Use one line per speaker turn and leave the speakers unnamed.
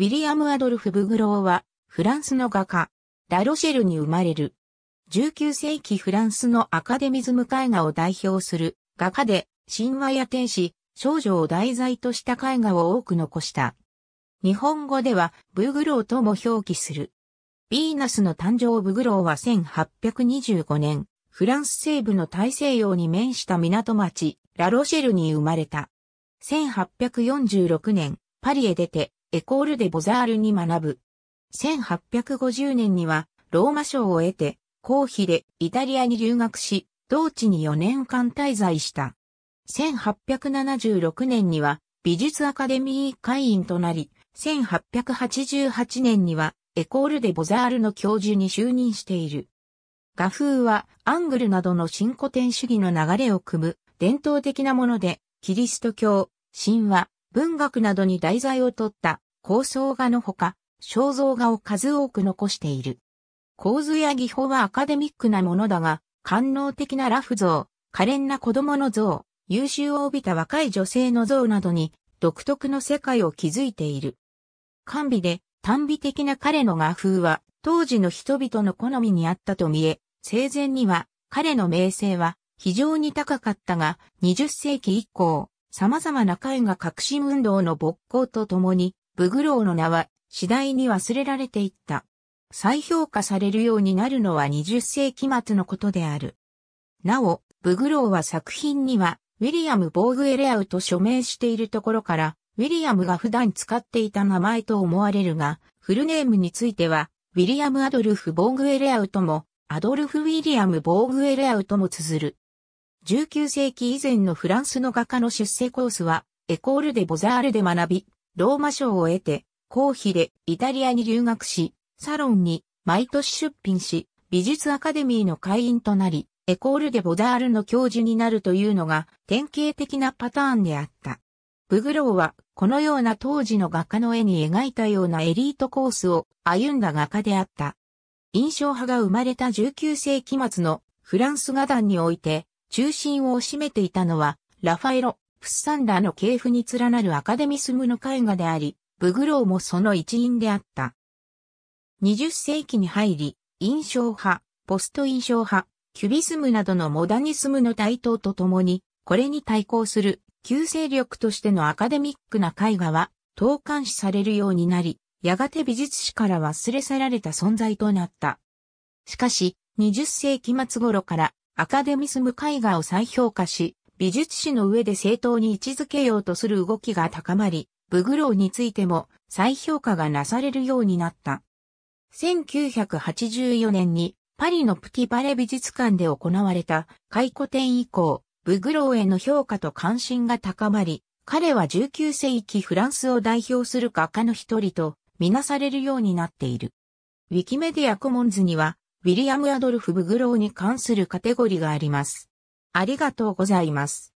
ウィリアム・アドルフ・ブグローは、フランスの画家、ラロシェルに生まれる。19世紀フランスのアカデミズム絵画を代表する画家で、神話や天使、少女を題材とした絵画を多く残した。日本語では、ブグローとも表記する。ヴィーナスの誕生ブグローは1825年、フランス西部の大西洋に面した港町、ラロシェルに生まれた。1846年、パリへ出て、エコールでボザールに学ぶ。1850年には、ローマ賞を得て、公費でイタリアに留学し、同地に4年間滞在した。1876年には、美術アカデミー会員となり、1888年には、エコールでボザールの教授に就任している。画風は、アングルなどの新古典主義の流れを組む、伝統的なもので、キリスト教、神話、文学などに題材を取った構想画のほか、肖像画を数多く残している。構図や技法はアカデミックなものだが、官能的なラフ像、可憐な子供の像、優秀を帯びた若い女性の像などに独特の世界を築いている。甘美で短美的な彼の画風は当時の人々の好みにあったと見え、生前には彼の名声は非常に高かったが20世紀以降、様々な絵画革新運動の勃興とともに、ブグローの名は次第に忘れられていった。再評価されるようになるのは20世紀末のことである。なお、ブグローは作品には、ウィリアム・ボーグエレアウと署名しているところから、ウィリアムが普段使っていた名前と思われるが、フルネームについては、ウィリアム・アドルフ・ボーグエレアウとも、アドルフ・ウィリアム・ボーグエレアウとも綴る。19世紀以前のフランスの画家の出世コースは、エコールでボザールで学び、ローマ賞を得て、公費でイタリアに留学し、サロンに毎年出品し、美術アカデミーの会員となり、エコールでボザールの教授になるというのが典型的なパターンであった。ブグローはこのような当時の画家の絵に描いたようなエリートコースを歩んだ画家であった。印象派が生まれた19世紀末のフランス画壇において中心を占めていたのは、ラファエロ、プッサンーの系譜に連なるアカデミスムの絵画であり、ブグローもその一員であった。20世紀に入り、印象派、ポスト印象派、キュビスムなどのモダニスムの台頭とともに、これに対抗する旧勢力としてのアカデミックな絵画は、投函視されるようになり、やがて美術史から忘れ去られた存在となった。しかし、20世紀末頃からアカデミスム絵画を再評価し、美術史の上で正当に位置づけようとする動きが高まり、ブグローについても再評価がなされるようになった。1984年にパリのプティバレ美術館で行われた回顧展以降、ブグローへの評価と関心が高まり、彼は19世紀フランスを代表する画家の一人とみなされるようになっている。ウィキメディアコモンズにはウィリアム・アドルフ・ブグローに関するカテゴリがあります。ありがとうございます。